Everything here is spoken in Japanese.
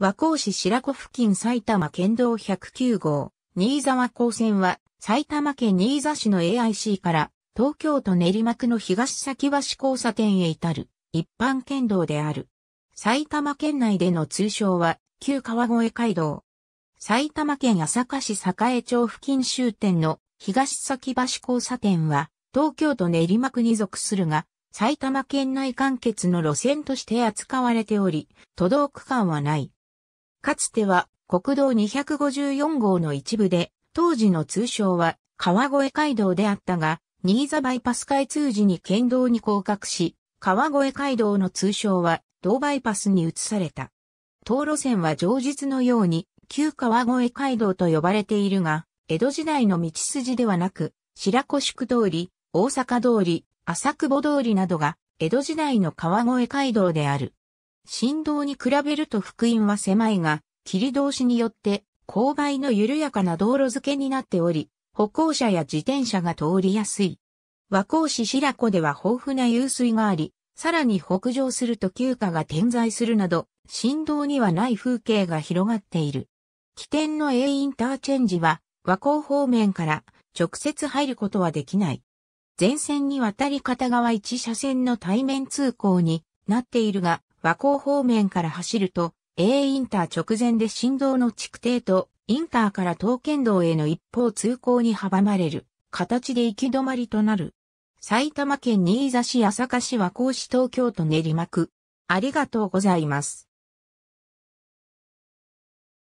和光市白子付近埼玉県道109号、新沢高線は、埼玉県新座市の AIC から、東京都練馬区の東先橋交差点へ至る、一般県道である。埼玉県内での通称は、旧川越街道。埼玉県朝霞市栄町付近終点の東先橋交差点は、東京都練馬区に属するが、埼玉県内間欠の路線として扱われており、都道区間はない。かつては国道254号の一部で、当時の通称は川越街道であったが、新座バイパス開通時に県道に降格し、川越街道の通称は道バイパスに移された。道路線は上日のように旧川越街道と呼ばれているが、江戸時代の道筋ではなく、白子宿通り、大阪通り、浅久保通りなどが江戸時代の川越街道である。振動に比べると福音は狭いが、切通しによって勾配の緩やかな道路付けになっており、歩行者や自転車が通りやすい。和光市白子では豊富な湧水があり、さらに北上すると休暇が点在するなど、振動にはない風景が広がっている。起点の A インターチェンジは、和光方面から直接入ることはできない。前線に渡り片側1車線の対面通行になっているが、和光方面から走ると、A インター直前で振動の築堤と、インターから東剣道への一方通行に阻まれる、形で行き止まりとなる。埼玉県新座市朝霞市和光市東京都練馬区。ありがとうございます。